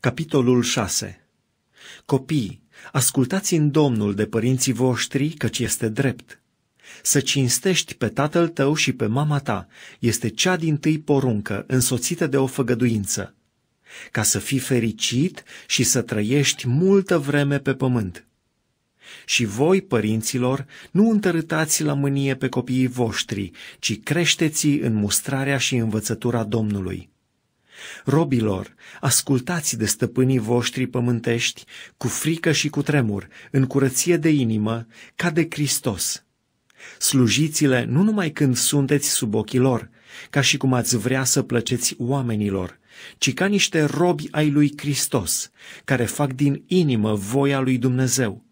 Capitolul 6 Copii, ascultați în Domnul de părinții voștri, căci este drept. Să cinstești pe tatăl tău și pe mama ta este cea din tâi poruncă, însoțită de o făgăduință, ca să fii fericit și să trăiești multă vreme pe pământ. Și voi, părinților, nu întărâtați la mânie pe copiii voștri, ci creșteți în mustrarea și învățătura Domnului. Robilor, ascultați de stăpânii voștri pământești, cu frică și cu tremur, în curăție de inimă, ca de Hristos. Slujiți-le nu numai când sunteți sub ochii lor, ca și cum ați vrea să plăceți oamenilor, ci ca niște robi ai lui Hristos, care fac din inimă voia lui Dumnezeu.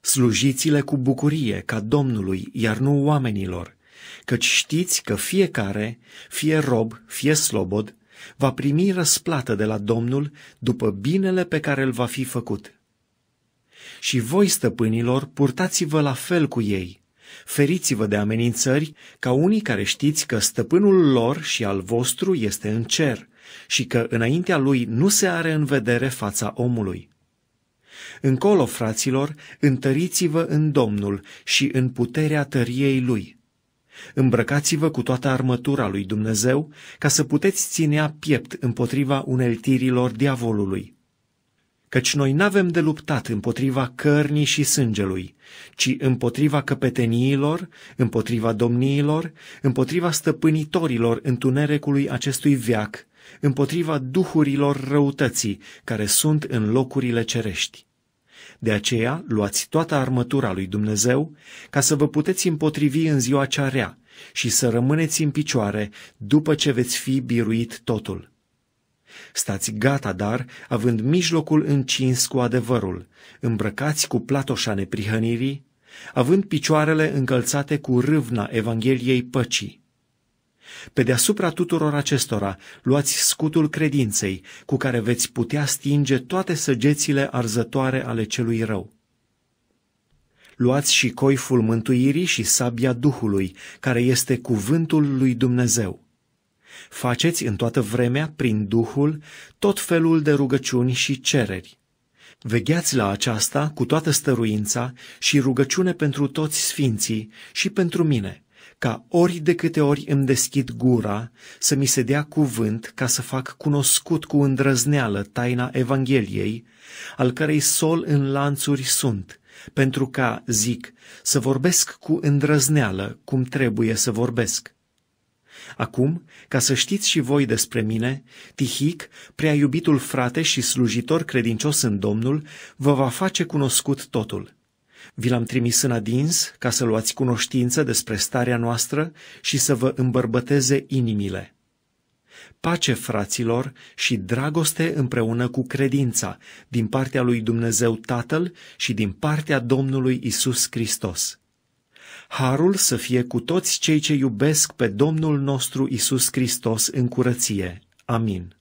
Slujiți-le cu bucurie ca Domnului, iar nu oamenilor, căci știți că fiecare, fie rob, fie slobod, va primi răsplată de la Domnul după binele pe care îl va fi făcut. Și voi, stăpânilor, purtați-vă la fel cu ei. Feriți-vă de amenințări, ca unii care știți că stăpânul lor și al vostru este în cer și că înaintea lui nu se are în vedere fața omului. Încolo, fraților, întăriți-vă în Domnul și în puterea tăriei lui. Îmbrăcați-vă cu toată armătura lui Dumnezeu ca să puteți ținea piept împotriva uneltirilor diavolului. Căci noi n-avem de luptat împotriva cărnii și sângelui, ci împotriva căpeteniilor, împotriva domniilor, împotriva stăpânitorilor întunericului acestui veac, împotriva duhurilor răutății care sunt în locurile cerești. De aceea, luați toată armătura lui Dumnezeu ca să vă puteți împotrivi în ziua cea rea și să rămâneți în picioare după ce veți fi biruit totul. Stați gata, dar, având mijlocul încins cu adevărul, îmbrăcați cu platoșa neprihănirii, având picioarele încălțate cu râvna Evangheliei păcii, pe deasupra tuturor acestora, luați scutul credinței, cu care veți putea stinge toate săgețile arzătoare ale celui rău. Luați și coiful mântuirii și sabia Duhului, care este cuvântul lui Dumnezeu. Faceți în toată vremea, prin Duhul, tot felul de rugăciuni și cereri. Vegheați la aceasta cu toată stăruința și rugăciune pentru toți sfinții și pentru mine ca ori de câte ori îmi deschid gura să mi se dea cuvânt ca să fac cunoscut cu îndrăzneală taina Evangheliei, al cărei sol în lanțuri sunt, pentru ca, zic, să vorbesc cu îndrăzneală cum trebuie să vorbesc. Acum, ca să știți și voi despre mine, Tihic, prea iubitul frate și slujitor credincios în Domnul, vă va face cunoscut totul vi l-am trimis în adins ca să luați cunoștință despre starea noastră și să vă îmbărbăteze inimile. Pace, fraților, și dragoste împreună cu credința din partea lui Dumnezeu Tatăl și din partea Domnului Isus Hristos. Harul să fie cu toți cei ce iubesc pe Domnul nostru Isus Hristos în curăție. Amin.